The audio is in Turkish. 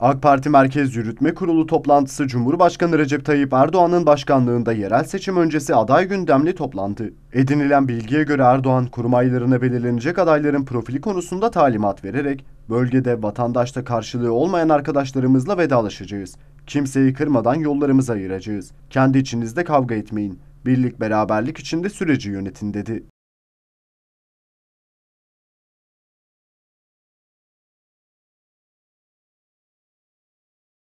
AK Parti Merkez Yürütme Kurulu toplantısı Cumhurbaşkanı Recep Tayyip Erdoğan'ın başkanlığında yerel seçim öncesi aday gündemli toplantı. Edinilen bilgiye göre Erdoğan kurmaylarına belirlenecek adayların profili konusunda talimat vererek bölgede vatandaşta karşılığı olmayan arkadaşlarımızla vedalaşacağız. Kimseyi kırmadan yollarımızı ayıracağız. Kendi içinizde kavga etmeyin. Birlik beraberlik içinde süreci yönetin dedi.